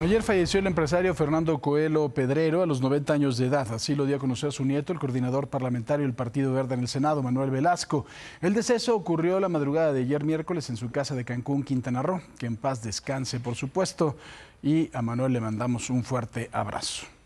Ayer falleció el empresario Fernando Coelho Pedrero a los 90 años de edad. Así lo dio a conocer a su nieto, el coordinador parlamentario del Partido Verde en el Senado, Manuel Velasco. El deceso ocurrió la madrugada de ayer miércoles en su casa de Cancún, Quintana Roo. Que en paz descanse, por supuesto. Y a Manuel le mandamos un fuerte abrazo.